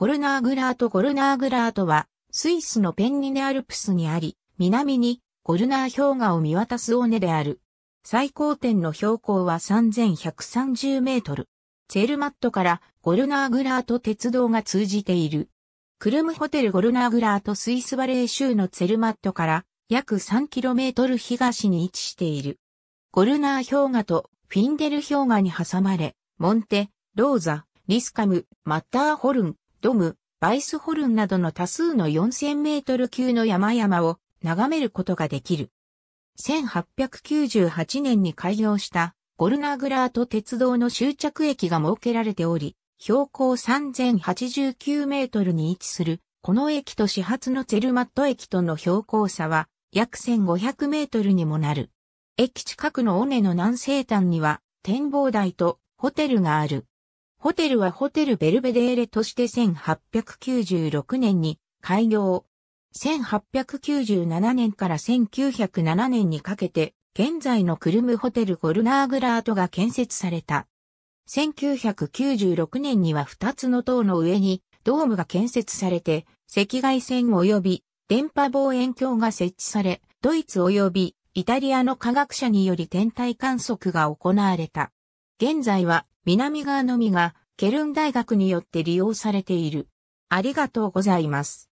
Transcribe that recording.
コルナーグラートコルナーグラートは、スイスのペンニネアルプスにあり、南にコルナー氷河を見渡す尾根である。最高点の標高は3130メートル。ツェルマットからゴルナーグラート鉄道が通じている。クルムホテルゴルナーグラートスイスバレー州のツェルマットから約3トル東に位置している。ゴルナー氷河とフィンデル氷河に挟まれ、モンテ、ローザ、リスカム、マッターホルン、ドム、バイスホルンなどの多数の4000メートル級の山々を眺めることができる。1898年に開業したゴルナーグラート鉄道の終着駅が設けられており、標高3089メートルに位置する、この駅と始発のツェルマット駅との標高差は約1500メートルにもなる。駅近くの尾根の南西端には展望台とホテルがある。ホテルはホテルベルベデーレとして1896年に開業。1897年から1907年にかけて、現在のクルムホテルゴルナーグラートが建設された。1996年には2つの塔の上にドームが建設されて、赤外線及び電波望遠鏡が設置され、ドイツ及びイタリアの科学者により天体観測が行われた。現在は南側のみがケルン大学によって利用されている。ありがとうございます。